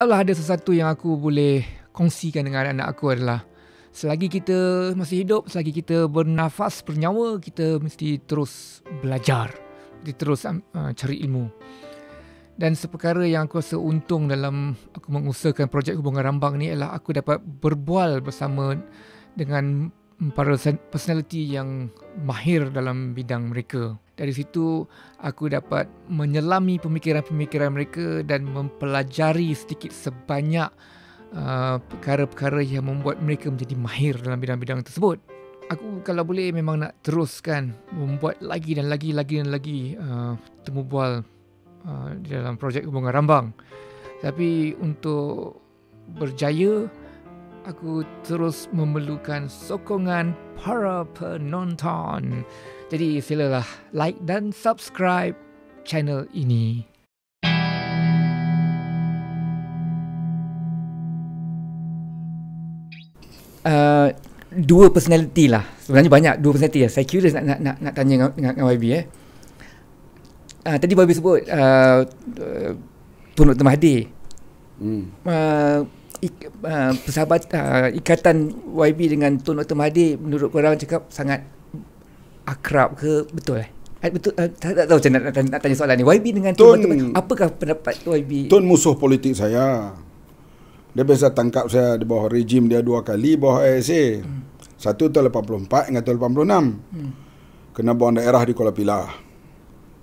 Allah ada sesuatu yang aku boleh kongsikan dengan anak anak aku adalah selagi kita masih hidup, selagi kita bernafas, bernyawa, kita mesti terus belajar. Mesti terus uh, cari ilmu. Dan seperkara yang aku rasa untung dalam aku mengusahakan projek hubungan rambang ni ialah aku dapat berbual bersama dengan para personality yang mahir dalam bidang mereka. Dari situ aku dapat menyelami pemikiran-pemikiran mereka dan mempelajari sedikit sebanyak uh, perkara-perkara yang membuat mereka menjadi mahir dalam bidang-bidang tersebut. Aku kalau boleh memang nak teruskan membuat lagi dan lagi lagi dan lagi uh, temu bual uh, dalam projek Hubungan Rambang. Tapi untuk berjaya aku terus memerlukan sokongan para penonton. Jadi silalah like dan subscribe channel ini. Uh, dua personality lah Sebenarnya banyak dua personality lah Saya curious nak, nak, nak, nak tanya dengan, dengan, dengan YB eh uh, Tadi YB sebut uh, uh, Tun Dr. Mahathir hmm. Uh, ik, uh, persahabat uh, ikatan YB dengan Tun Dr Mahathir menurut korang cakap sangat akrab ke betul eh ah, betul uh, tak tahu macam nak, nak, nak tanya soalan ni YB dengan Tun, Tun Dr apakah pendapat YB Tun musuh politik saya dia biasa tangkap saya di bawah rejim dia dua kali bawah ASA hmm. satu tahun 84 dengan tahun 86 hmm. kena buang daerah di Kuala Pilah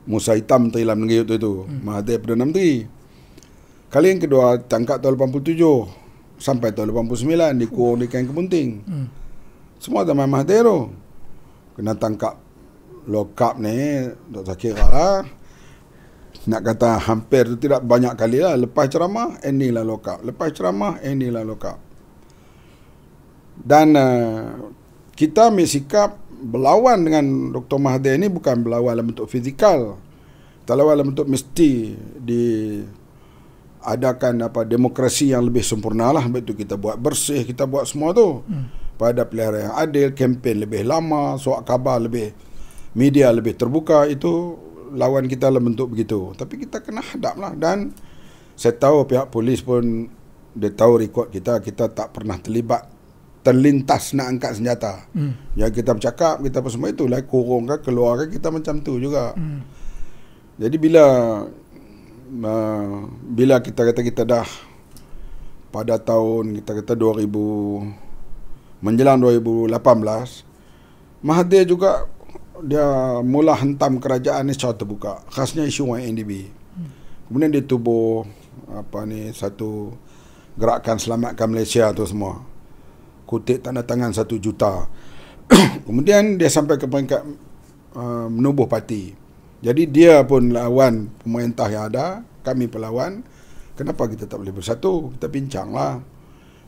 Musa Hitam Thailand negeri itu, Hmm. Mahathir Perdana Menteri Kali yang kedua tangkap tahun 87 sampai tahun 89 dikurung di Kain kepenting Hmm. Semua zaman Mahathir Kena tangkap lokap ni, tak sakit kira lah. Nak kata hampir tu tidak banyak kali lah. Lepas ceramah, inilah lokap. Lepas ceramah, inilah lokap. Dan uh, kita ambil sikap berlawan dengan Dr. Mahathir ni bukan berlawan dalam bentuk fizikal. Tak lawan dalam bentuk mesti di adakan apa demokrasi yang lebih sempurna lah betul kita buat bersih kita buat semua tu hmm. pada pilihan yang adil kempen lebih lama soal khabar lebih media lebih terbuka itu lawan kita lah bentuk begitu tapi kita kena hadap lah dan saya tahu pihak polis pun dia tahu rekod kita kita tak pernah terlibat terlintas nak angkat senjata hmm. yang kita bercakap kita apa semua itu lah kurung ke keluar ke kita macam tu juga hmm. jadi bila uh, bila kita kata kita dah pada tahun kita kata 2000 menjelang 2018 Mahathir juga dia mula hentam kerajaan ni secara terbuka khasnya isu YNDB hmm. kemudian dia tubuh apa ni satu gerakan selamatkan Malaysia tu semua kutip tanda tangan satu juta kemudian dia sampai ke peringkat uh, menubuh parti jadi dia pun lawan pemerintah yang ada, kami pelawan. Kenapa kita tak boleh bersatu? Kita bincanglah.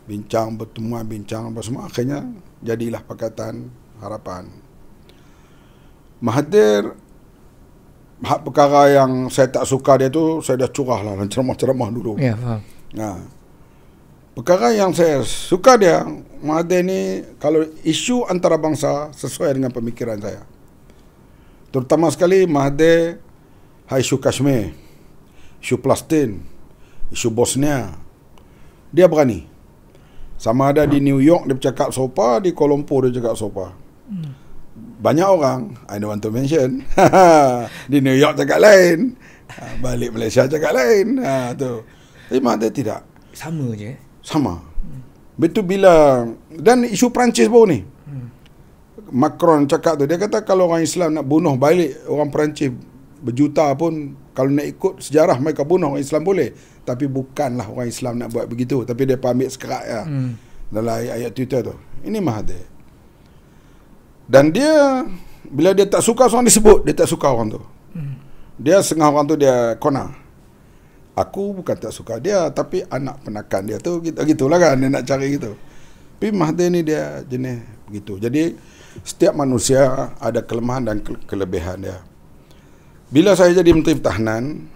Bincang, lah. bertemu, bincang apa semua. Akhirnya jadilah Pakatan Harapan. Mahathir hak perkara yang saya tak suka dia tu saya dah curah lah ceramah-ceramah dulu. Ya, faham. Nah, ha. perkara yang saya suka dia Mahathir ni kalau isu antarabangsa sesuai dengan pemikiran saya terutama sekali mahde hai isu Kashmir, isu Palestin, isu Bosnia. Dia berani. Sama ada di New York dia bercakap sopa, di Kuala Lumpur dia cakap sopa. Hmm. Banyak orang, I don't want to mention, di New York cakap lain. Ha, balik Malaysia cakap lain. Ha, tu. Tapi mahde tidak. Sama je. Sama. Betul bila dan isu Perancis baru ni. Macron cakap tu dia kata kalau orang Islam nak bunuh balik orang Perancis berjuta pun kalau nak ikut sejarah mereka bunuh orang Islam boleh tapi bukanlah orang Islam nak buat begitu tapi dia ambil sekerat ya hmm. dalam ayat, ayat Twitter tu ini Mahade. dan dia bila dia tak suka orang disebut dia tak suka orang tu hmm. dia setengah orang tu dia kona aku bukan tak suka dia tapi anak penakan dia tu gitu gitulah kan dia nak cari gitu tapi Mahade ni dia jenis begitu jadi setiap manusia ada kelemahan dan ke- kelebihan dia. Ya. Bila saya jadi Menteri Pertahanan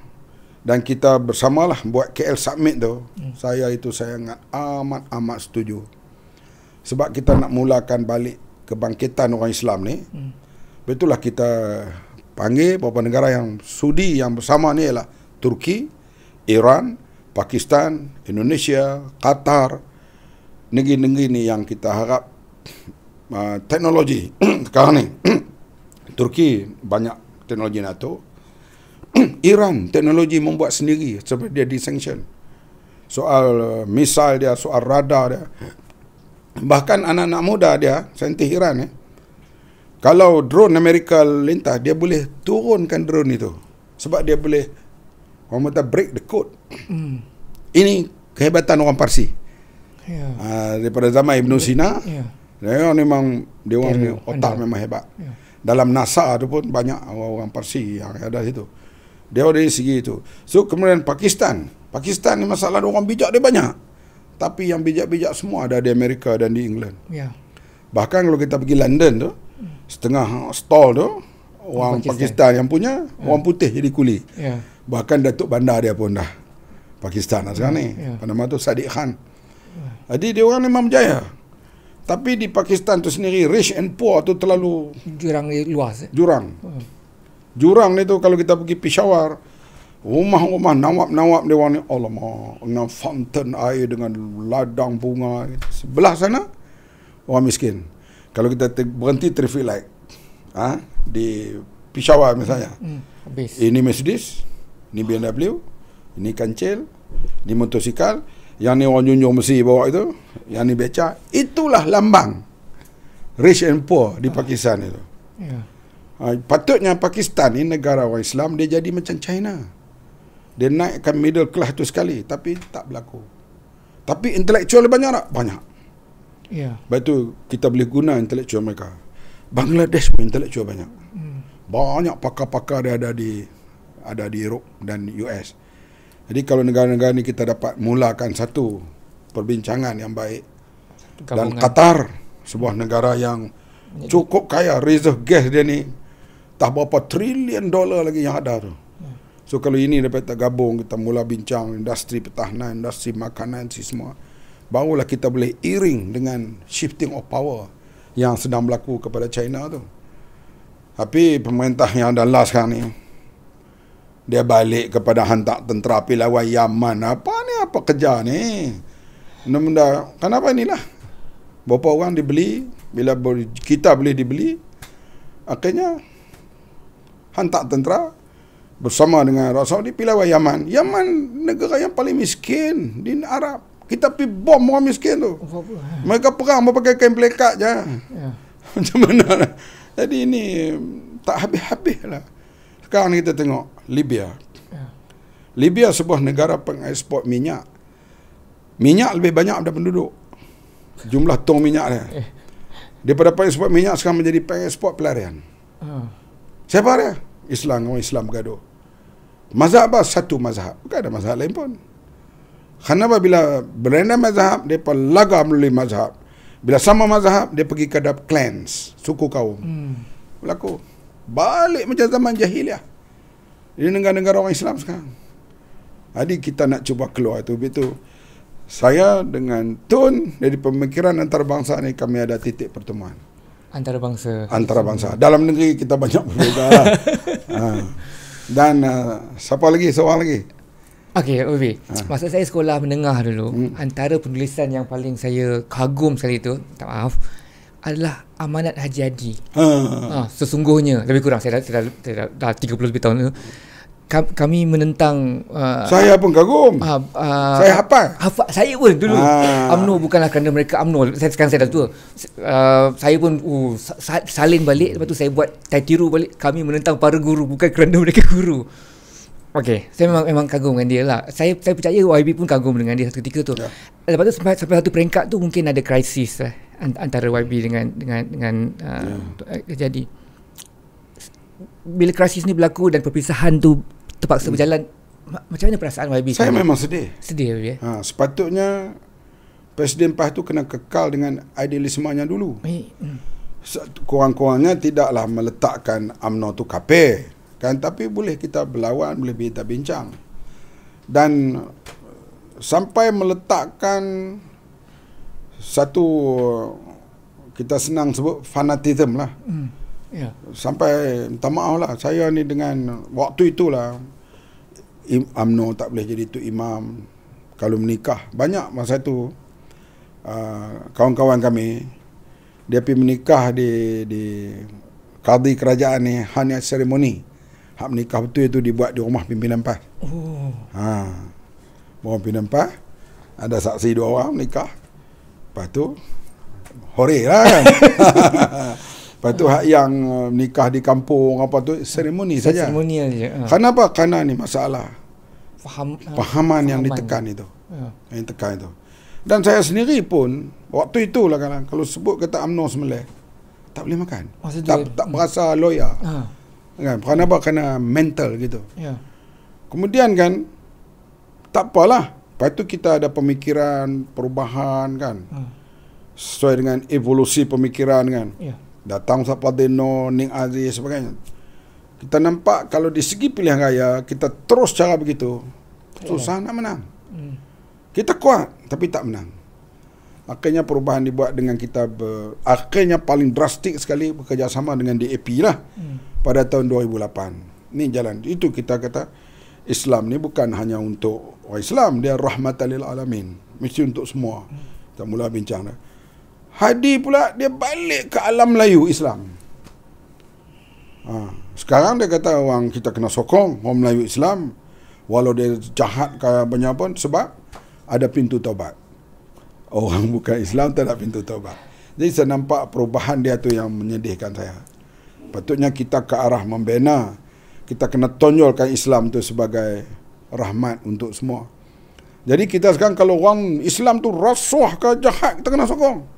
dan kita bersamalah buat KL Summit tu, hmm. saya itu saya sangat amat-amat setuju. Sebab kita nak mulakan balik kebangkitan orang Islam ni, hmm. lah kita panggil beberapa negara yang sudi yang bersama ni ialah Turki, Iran, Pakistan, Indonesia, Qatar, negeri-negeri ni yang kita harap Ah, teknologi sekarang ni Turki banyak teknologi NATO Iran teknologi membuat sendiri sebab dia disanction soal eh, misal dia soal radar dia bahkan anak-anak muda dia saintis Iran eh, kalau drone Amerika lintas dia boleh turunkan drone itu sebab dia boleh orang kata break the code hmm. ini kehebatan orang Parsi yeah. Ya. uh, daripada zaman Ibn Sina yeah. Mereka memang dia orang ni otak memang hebat. Ya. Dalam NASA tu pun banyak orang-orang Parsi yang ada situ. Dia dari segi itu. So kemudian Pakistan. Pakistan ni masalah orang bijak dia banyak. Tapi yang bijak-bijak semua ada di Amerika dan di England. Ya. Bahkan kalau kita pergi London tu, setengah stall tu, orang Pakistan, Pakistan yang punya, ya. orang putih jadi kuli. Ya. Bahkan Datuk Bandar dia pun dah. Pakistan lah sekarang ya. ni. Ya. Nama tu Sadiq Khan. Ya. Jadi dia orang memang berjaya. Ya. Tapi di Pakistan tu sendiri rich and poor tu terlalu jurang luas. Eh? Jurang. Hmm. Jurang ni tu kalau kita pergi Peshawar rumah-rumah nawap nawap dia orang ni Allah dengan fountain air dengan ladang bunga gitu. sebelah sana orang miskin. Kalau kita ter- berhenti traffic light ha? di Peshawar misalnya. Hmm. Ini Mercedes, ini BMW, ini kancil, ini motosikal, yang ni orang junjung mesti bawa itu yang ni beca itulah lambang rich and poor di Pakistan itu ya. Yeah. Ha, patutnya Pakistan ni negara orang Islam dia jadi macam China dia naikkan middle class tu sekali tapi tak berlaku tapi intelektual banyak tak? banyak ya. sebab tu kita boleh guna intelektual mereka Bangladesh pun intelektual banyak hmm. banyak pakar-pakar dia ada di ada di Europe dan US jadi kalau negara-negara ini kita dapat mulakan satu perbincangan yang baik Kabungan. dan Qatar sebuah negara yang cukup kaya reserve gas dia ni tak berapa trilion dolar lagi yang ada tu. Ya. So kalau ini dapat tak gabung kita mula bincang industri pertahanan, industri makanan si semua barulah kita boleh iring dengan shifting of power yang sedang berlaku kepada China tu. Tapi pemerintah yang ada last sekarang ni dia balik kepada hantar tentera pilawan Yaman. Apa ni? Apa kerja ni? Benda, kenapa inilah? Berapa orang dibeli? Bila kita boleh dibeli? Akhirnya, hantar tentera bersama dengan Arab Saudi pilawan Yaman. Yaman negara yang paling miskin di Arab. Kita pi bom orang miskin tu. Mereka perang pakai kain plekat je. Ya. Macam mana? Jadi ini tak habis-habis lah. Sekarang kita tengok Libya. Libya sebuah negara pengeksport minyak. Minyak lebih banyak daripada penduduk. Jumlah tong minyak dia. Eh. Daripada pengeksport minyak sekarang menjadi pengeksport pelarian. Ha. Siapa dia? Islam orang Islam bergaduh. Mazhab apa? Satu mazhab. Bukan ada mazhab lain pun. Kenapa bila berenda mazhab, mereka laga melalui mazhab. Bila sama mazhab, dia pergi ke dalam clans, suku kaum. Hmm. Berlaku. Balik macam zaman jahiliah. Ini negara-negara orang Islam sekarang. Jadi kita nak cuba keluar itu. Begitu saya dengan Tun dari pemikiran antarabangsa ni kami ada titik pertemuan. Antarabangsa. Antarabangsa. Dalam negeri kita banyak berbeza. Lah. ha. Dan uh, siapa lagi? soal lagi? Okey, Ubi. Ha. Masa saya sekolah menengah dulu, hmm. antara penulisan yang paling saya kagum sekali itu, tak maaf, adalah Amanat Haji Hadi. Ha. ha. sesungguhnya, lebih kurang, saya dah, dah, dah, dah 30 lebih tahun itu kami menentang uh, saya pun kagum uh, uh, saya apa? hafal saya pun dulu ah. amno ah. bukanlah kerana mereka amno saya sekarang saya dah tua uh, saya pun uh, salin balik lepas tu saya buat tiru balik kami menentang para guru bukan kerana mereka guru Okay, saya memang, memang kagum dengan dia lah. Saya, saya percaya YB pun kagum dengan dia satu ketika tu. Yeah. Lepas tu sampai, sampai satu peringkat tu mungkin ada krisis eh, antara YB dengan dengan dengan uh, yeah. Ya. jadi bila krisis ni berlaku dan perpisahan tu terpaksa hmm. berjalan macam mana perasaan YB? Saya kan? memang sedih. Sedih YB. Eh? Ha, sepatutnya Presiden PAH tu kena kekal dengan idealismenya dulu. Hmm. Kurang-kurangnya tidaklah meletakkan AMNO tu kape. Kan tapi boleh kita berlawan, boleh kita bincang. Dan sampai meletakkan satu kita senang sebut fanatism lah. Hmm Yeah. Sampai minta maaf lah saya ni dengan waktu itulah Amno tak boleh jadi tu imam kalau menikah. Banyak masa tu uh, kawan-kawan kami dia pergi menikah di di kadi kerajaan ni hanya seremoni. Hak menikah betul itu dibuat di rumah pimpinan PAS. Oh. Ha. Rumah pimpinan PAS ada saksi dua orang menikah. Lepas tu hore lah kan. Lepas tu hak yang eh, nikah di kampung apa tu seremoni saja. Seremonial je. Ah. Kenapa? Karena ni masalah. Faham ah, pahaman yang ditekan itu. Ya. Yang tekan itu. Dan saya sendiri pun waktu itulah kan kalau sebut kata UMNO semelih tak boleh makan. Maksud tak dia, tak berasa loya. Ha. Kan? Kenapa? Karena mental gitu. Ya. Kemudian kan tak apalah. Lepas tu kita ada pemikiran perubahan kan. Ha. Sesuai dengan evolusi pemikiran kan. Ya datang siapa Deno, Ning Aziz sebagainya. Kita nampak kalau di segi pilihan raya, kita terus cara begitu, susah nak menang. Hmm. Kita kuat tapi tak menang. Akhirnya perubahan dibuat dengan kita ber, akhirnya paling drastik sekali bekerjasama dengan DAP lah hmm. pada tahun 2008. Ini jalan. Itu kita kata Islam ni bukan hanya untuk orang Islam, dia rahmatan lil alamin. Mesti untuk semua. Hmm. Kita mula bincang dah. Hadi pula dia balik ke alam Melayu Islam. Ha. Sekarang dia kata orang kita kena sokong orang Melayu Islam. Walau dia jahat ke banyak pun sebab ada pintu taubat. Orang bukan Islam tak ada pintu taubat. Jadi saya nampak perubahan dia tu yang menyedihkan saya. Patutnya kita ke arah membina. Kita kena tonjolkan Islam tu sebagai rahmat untuk semua. Jadi kita sekarang kalau orang Islam tu rasuah ke jahat kita kena sokong.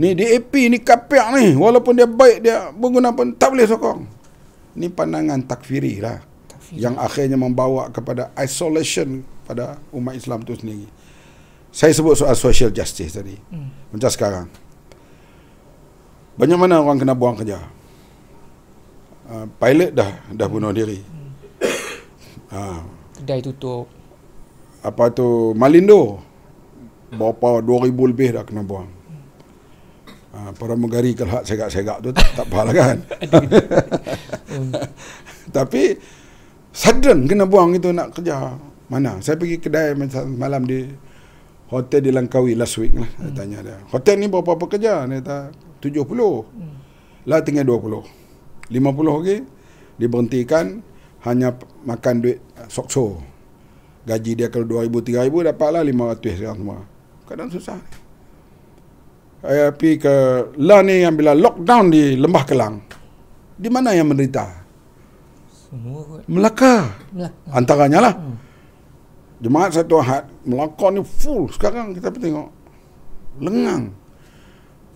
Ni DAP ni kapiak ni Walaupun dia baik dia berguna pun tak boleh sokong Ni pandangan takfiri lah takfiri. Yang akhirnya membawa kepada isolation pada umat Islam tu sendiri Saya sebut soal social justice tadi hmm. Macam sekarang Banyak mana orang kena buang kerja uh, Pilot dah dah bunuh diri hmm. ha. Kedai tutup Apa tu Malindo Berapa 2000 lebih dah kena buang uh, para megari ke segak-segak tu tak, tak pahala kan tapi sudden kena buang itu nak kerja mana saya pergi kedai malam di hotel di Langkawi last week lah hmm. tanya dia hotel ni berapa pekerja dia kata 70 hmm. lah tinggal 20 50 lagi diberhentikan hanya makan duit sokso gaji dia kalau 2000 3000 dapatlah 500 sekarang semua kadang susah Uh, puis que là, on a mis lockdown di Lembah Kelang. Di mana yang menderita? Semua. Melaka. Melaka. Antaranya lah. Hmm. Jemaat satu ahad, Melaka ni full. Sekarang kita tengok. Lengang.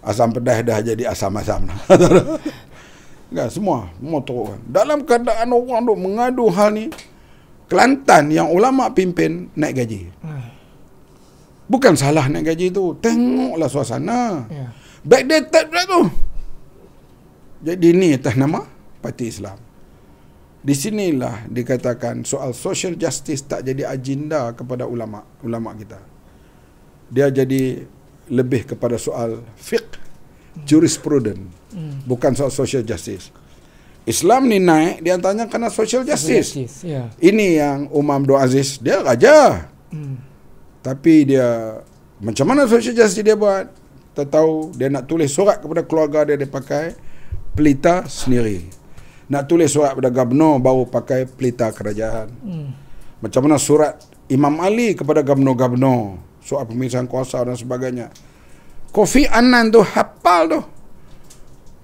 Asam pedas dah jadi asam-asam. kan, semua. Semua teruk kan. Dalam keadaan orang duk mengadu hal ni, Kelantan yang ulama pimpin naik gaji. Hmm. Bukan salah nak gaji tu. Tengoklah suasana. Ya. Back then tak lah tu. Jadi ni atas nama Parti Islam. Di sinilah dikatakan soal social justice tak jadi agenda kepada ulama ulama kita. Dia jadi lebih kepada soal fiqh, hmm. jurisprudence. Hmm. Bukan soal social justice. Islam ni naik diantaranya kerana social Social justice yeah. Ini yang Umam Abdul Aziz, dia raja. Hmm. Tapi dia macam mana social justice dia buat? Kita tahu dia nak tulis surat kepada keluarga dia dia pakai pelita sendiri. Nak tulis surat kepada gubernur baru pakai pelita kerajaan. Hmm. Macam mana surat Imam Ali kepada gubernur-gubernur soal pemisahan kuasa dan sebagainya. Kofi Annan tu hafal tu.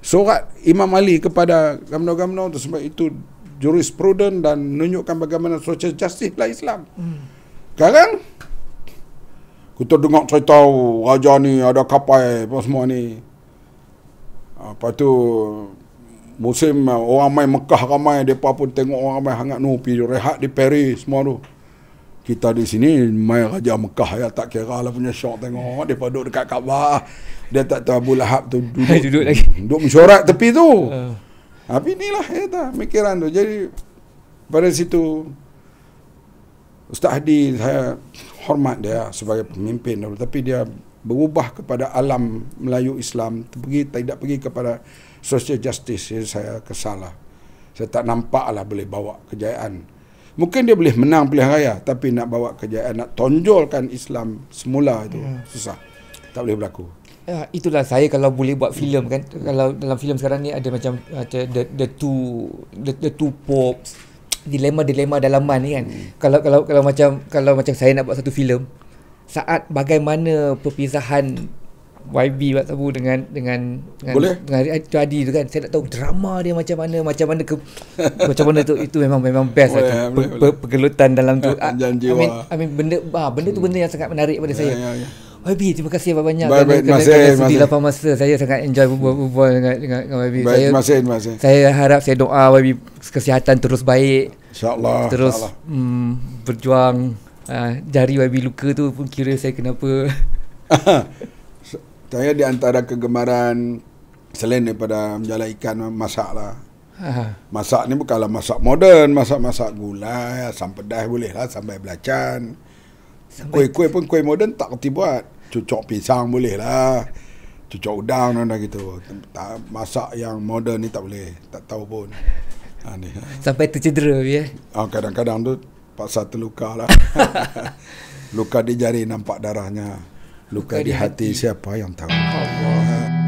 Surat Imam Ali kepada gubernur-gubernur tu sebab itu jurisprudent dan menunjukkan bagaimana social justice lah Islam. Hmm. Sekarang kita dengar cerita raja ni ada kapal apa semua ni apa tu musim orang main Mekah ramai depa pun tengok orang main hangat nu pi rehat di Paris semua tu kita di sini main raja Mekah ya tak kira lah punya syok tengok oh, depa duduk dekat Kaabah dia tak tahu Abu Lahab tu duduk, duduk lagi duduk mesyuarat tepi tu ah. tapi inilah ya mikiran tu jadi pada situ Ustaz Hadi saya hormat dia sebagai pemimpin tapi dia berubah kepada alam Melayu Islam pergi tidak pergi kepada social justice yang saya kesalah. saya tak nampak lah boleh bawa kejayaan mungkin dia boleh menang pilihan raya tapi nak bawa kejayaan nak tonjolkan Islam semula itu yeah. susah tak boleh berlaku ya, itulah saya kalau boleh buat filem kan kalau dalam filem sekarang ni ada macam ada the, the two the, the two popes dilema-dilema dalaman ni kan. Hmm. Kalau kalau kalau macam kalau macam saya nak buat satu filem saat bagaimana perpisahan YB buat tahu dengan dengan Boleh. dengan Jadi tu kan saya tak tahu drama dia macam mana macam mana ke macam mana tu itu memang memang best lah pe, pe, pergelutan dalam tu Amin, amin, benda ah, benda tu benda yang sangat menarik pada ya, saya yeah, yeah. YB, oh, terima kasih banyak-banyak Baik, baik, terima kasih Kerana sudi lapang masa Saya sangat enjoy hmm. berbual-bual dengan, dengan, dengan YB Baik, saya, terima kasih, Saya harap, saya doa YB Kesihatan terus baik InsyaAllah Terus insya mm, berjuang uh, Jari YB luka tu pun kira saya kenapa Saya di antara kegemaran Selain daripada menjala ikan masak lah Masak ni bukanlah masak moden Masak-masak gula, asam pedas boleh lah Sampai belacan Kuih-kuih pun kuih moden tak kerti buat. Cucuk pisang boleh lah. Cucuk udang dan gitu. Tak, masak yang moden ni tak boleh. Tak tahu pun. Ha, ni. Sampai tercedera ya? Ha, kadang-kadang tu pasal terluka lah. luka di jari nampak darahnya. Luka, luka di, di hati, hati siapa yang tahu. Allah.